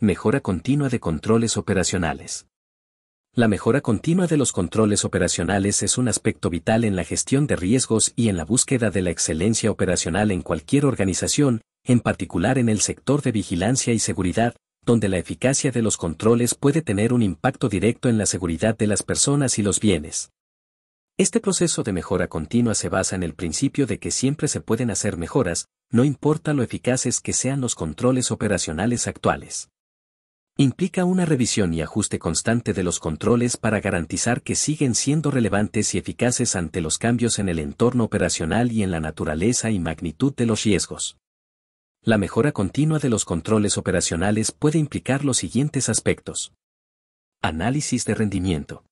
Mejora continua de controles operacionales. La mejora continua de los controles operacionales es un aspecto vital en la gestión de riesgos y en la búsqueda de la excelencia operacional en cualquier organización, en particular en el sector de vigilancia y seguridad, donde la eficacia de los controles puede tener un impacto directo en la seguridad de las personas y los bienes. Este proceso de mejora continua se basa en el principio de que siempre se pueden hacer mejoras, no importa lo eficaces que sean los controles operacionales actuales. Implica una revisión y ajuste constante de los controles para garantizar que siguen siendo relevantes y eficaces ante los cambios en el entorno operacional y en la naturaleza y magnitud de los riesgos. La mejora continua de los controles operacionales puede implicar los siguientes aspectos. Análisis de rendimiento.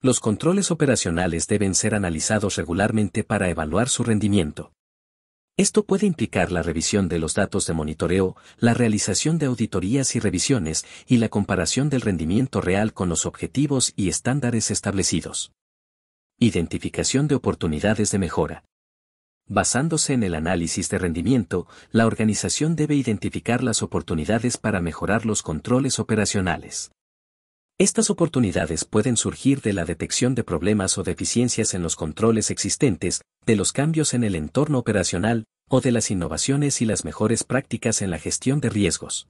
Los controles operacionales deben ser analizados regularmente para evaluar su rendimiento. Esto puede implicar la revisión de los datos de monitoreo, la realización de auditorías y revisiones, y la comparación del rendimiento real con los objetivos y estándares establecidos. Identificación de oportunidades de mejora. Basándose en el análisis de rendimiento, la organización debe identificar las oportunidades para mejorar los controles operacionales. Estas oportunidades pueden surgir de la detección de problemas o deficiencias en los controles existentes, de los cambios en el entorno operacional, o de las innovaciones y las mejores prácticas en la gestión de riesgos.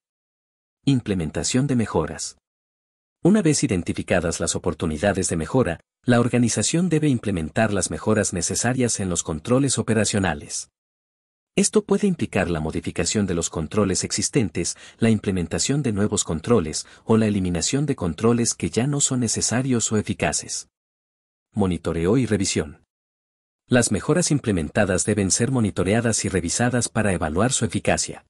Implementación de mejoras. Una vez identificadas las oportunidades de mejora, la organización debe implementar las mejoras necesarias en los controles operacionales. Esto puede implicar la modificación de los controles existentes, la implementación de nuevos controles o la eliminación de controles que ya no son necesarios o eficaces. Monitoreo y revisión. Las mejoras implementadas deben ser monitoreadas y revisadas para evaluar su eficacia.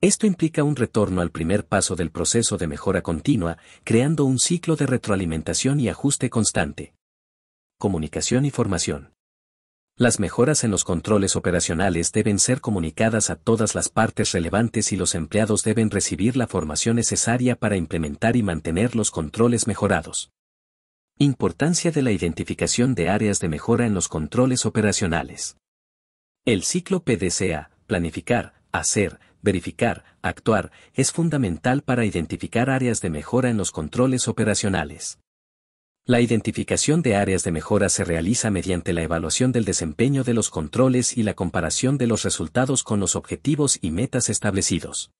Esto implica un retorno al primer paso del proceso de mejora continua, creando un ciclo de retroalimentación y ajuste constante. Comunicación y formación. Las mejoras en los controles operacionales deben ser comunicadas a todas las partes relevantes y los empleados deben recibir la formación necesaria para implementar y mantener los controles mejorados. Importancia de la identificación de áreas de mejora en los controles operacionales. El ciclo PDCA, planificar, hacer, verificar, actuar, es fundamental para identificar áreas de mejora en los controles operacionales. La identificación de áreas de mejora se realiza mediante la evaluación del desempeño de los controles y la comparación de los resultados con los objetivos y metas establecidos.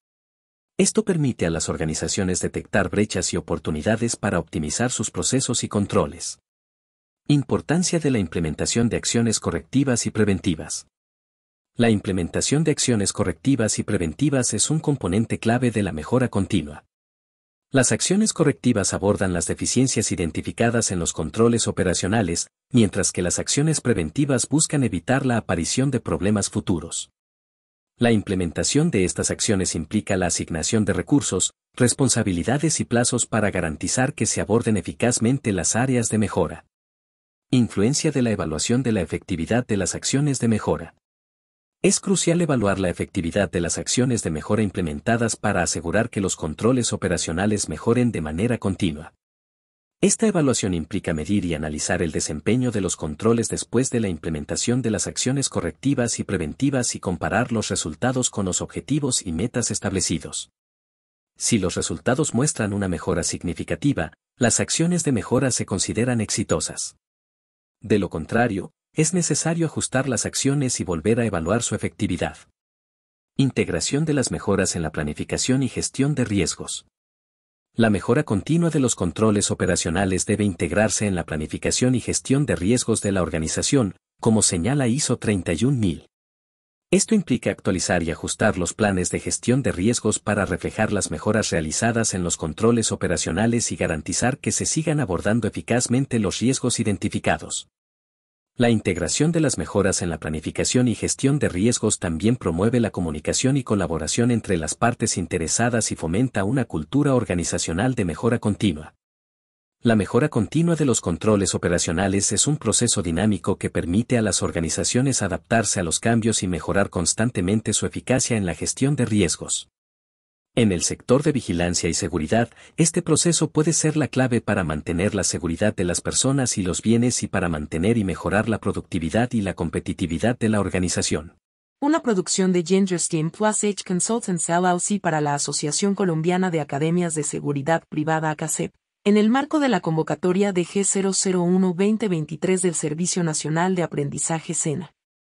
Esto permite a las organizaciones detectar brechas y oportunidades para optimizar sus procesos y controles. Importancia de la implementación de acciones correctivas y preventivas. La implementación de acciones correctivas y preventivas es un componente clave de la mejora continua. Las acciones correctivas abordan las deficiencias identificadas en los controles operacionales, mientras que las acciones preventivas buscan evitar la aparición de problemas futuros. La implementación de estas acciones implica la asignación de recursos, responsabilidades y plazos para garantizar que se aborden eficazmente las áreas de mejora. Influencia de la evaluación de la efectividad de las acciones de mejora. Es crucial evaluar la efectividad de las acciones de mejora implementadas para asegurar que los controles operacionales mejoren de manera continua. Esta evaluación implica medir y analizar el desempeño de los controles después de la implementación de las acciones correctivas y preventivas y comparar los resultados con los objetivos y metas establecidos. Si los resultados muestran una mejora significativa, las acciones de mejora se consideran exitosas. De lo contrario, es necesario ajustar las acciones y volver a evaluar su efectividad. Integración de las mejoras en la planificación y gestión de riesgos. La mejora continua de los controles operacionales debe integrarse en la planificación y gestión de riesgos de la organización, como señala ISO 31000. Esto implica actualizar y ajustar los planes de gestión de riesgos para reflejar las mejoras realizadas en los controles operacionales y garantizar que se sigan abordando eficazmente los riesgos identificados. La integración de las mejoras en la planificación y gestión de riesgos también promueve la comunicación y colaboración entre las partes interesadas y fomenta una cultura organizacional de mejora continua. La mejora continua de los controles operacionales es un proceso dinámico que permite a las organizaciones adaptarse a los cambios y mejorar constantemente su eficacia en la gestión de riesgos. En el sector de vigilancia y seguridad, este proceso puede ser la clave para mantener la seguridad de las personas y los bienes y para mantener y mejorar la productividad y la competitividad de la organización. Una producción de Genderskin Plus H Consultants LLC para la Asociación Colombiana de Academias de Seguridad Privada ACACEP, en el marco de la convocatoria de G001-2023 del Servicio Nacional de Aprendizaje SENA.